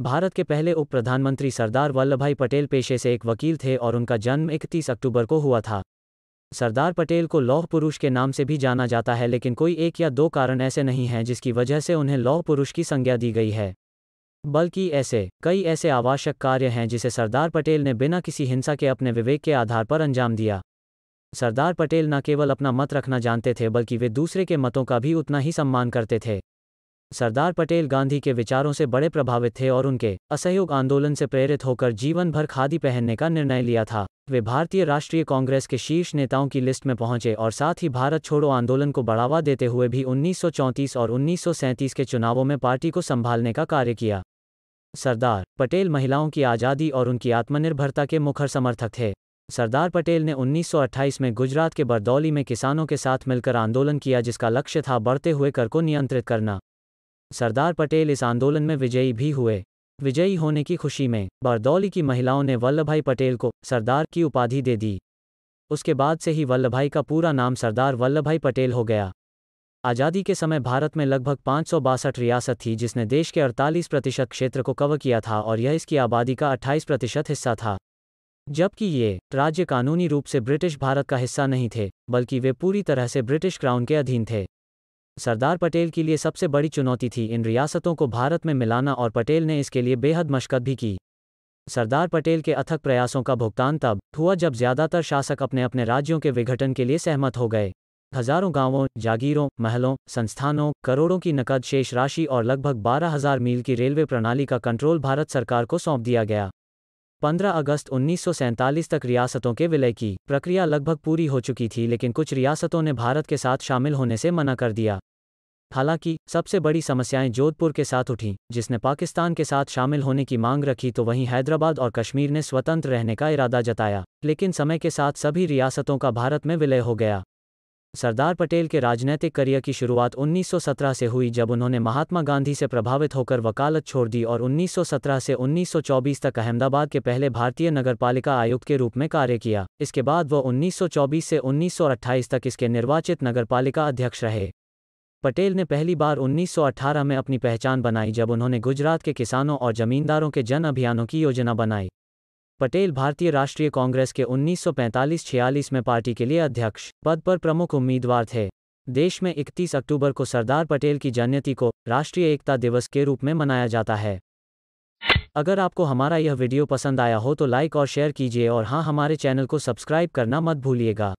भारत के पहले उप प्रधानमंत्री सरदार वल्लभ भाई पटेल पेशे से एक वकील थे और उनका जन्म 31 अक्टूबर को हुआ था सरदार पटेल को लौह पुरुष के नाम से भी जाना जाता है लेकिन कोई एक या दो कारण ऐसे नहीं हैं जिसकी वजह से उन्हें लौह पुरुष की संज्ञा दी गई है बल्कि ऐसे कई ऐसे आवश्यक कार्य हैं जिसे सरदार पटेल ने बिना किसी हिंसा के अपने विवेक के आधार पर अंजाम दिया सरदार पटेल न केवल अपना मत रखना जानते थे बल्कि वे दूसरे के मतों का भी उतना ही सम्मान करते थे सरदार पटेल गांधी के विचारों से बड़े प्रभावित थे और उनके असहयोग आंदोलन से प्रेरित होकर जीवन भर खादी पहनने का निर्णय लिया था वे भारतीय राष्ट्रीय कांग्रेस के शीर्ष नेताओं की लिस्ट में पहुंचे और साथ ही भारत छोड़ो आंदोलन को बढ़ावा देते हुए भी उन्नीस और उन्नीस के चुनावों में पार्टी को संभालने का कार्य किया सरदार पटेल महिलाओं की आज़ादी और उनकी आत्मनिर्भरता के मुखर समर्थक थे सरदार पटेल ने 1928 में गुजरात के बरदौली में किसानों के साथ मिलकर आंदोलन किया जिसका लक्ष्य था बढ़ते हुए कर को नियंत्रित करना सरदार पटेल इस आंदोलन में विजयी भी हुए विजयी होने की खुशी में बारदौली की महिलाओं ने वल्लभ भाई पटेल को सरदार की उपाधि दे दी उसके बाद से ही वल्लभ भाई का पूरा नाम सरदार वल्लभ भाई पटेल हो गया आज़ादी के समय भारत में लगभग पाँच रियासत थी जिसने देश के 48 प्रतिशत क्षेत्र को कवर किया था और यह इसकी आबादी का 28 प्रतिशत हिस्सा था जबकि ये राज्य कानूनी रूप से ब्रिटिश भारत का हिस्सा नहीं थे बल्कि वे पूरी तरह से ब्रिटिश क्राउन के अधीन थे सरदार पटेल के लिए सबसे बड़ी चुनौती थी इन रियासतों को भारत में मिलाना और पटेल ने इसके लिए बेहद मशक्कत भी की सरदार पटेल के अथक प्रयासों का भुगतान तब हुआ जब ज्यादातर शासक अपने अपने राज्यों के विघटन के लिए सहमत हो गए हजारों गांवों जागीरों महलों संस्थानों करोड़ों की नकद शेष राशि और लगभग बारह हजार मील की रेलवे प्रणाली का कंट्रोल भारत सरकार को सौंप दिया गया 15 अगस्त उन्नीस तक रियासतों के विलय की प्रक्रिया लगभग पूरी हो चुकी थी लेकिन कुछ रियासतों ने भारत के साथ शामिल होने से मना कर दिया हालांकि सबसे बड़ी समस्याएं जोधपुर के साथ उठीं जिसने पाकिस्तान के साथ शामिल होने की मांग रखी तो वहीं हैदराबाद और कश्मीर ने स्वतंत्र रहने का इरादा जताया लेकिन समय के साथ सभी रियासतों का भारत में विलय हो गया सरदार पटेल के राजनीतिक करियर की शुरुआत 1917 से हुई जब उन्होंने महात्मा गांधी से प्रभावित होकर वकालत छोड़ दी और 1917 से 1924 तक अहमदाबाद के पहले भारतीय नगरपालिका आयुक्त के रूप में कार्य किया इसके बाद वह 1924 से 1928 तक इसके निर्वाचित नगरपालिका अध्यक्ष रहे पटेल ने पहली बार 1918 में अपनी पहचान बनाई जब उन्होंने गुजरात के किसानों और जमींदारों के जन अभियानों की योजना बनाई पटेल भारतीय राष्ट्रीय कांग्रेस के 1945-46 में पार्टी के लिए अध्यक्ष पद पर प्रमुख उम्मीदवार थे देश में 31 अक्टूबर को सरदार पटेल की जयंती को राष्ट्रीय एकता दिवस के रूप में मनाया जाता है अगर आपको हमारा यह वीडियो पसंद आया हो तो लाइक और शेयर कीजिए और हाँ हमारे चैनल को सब्सक्राइब करना मत भूलिएगा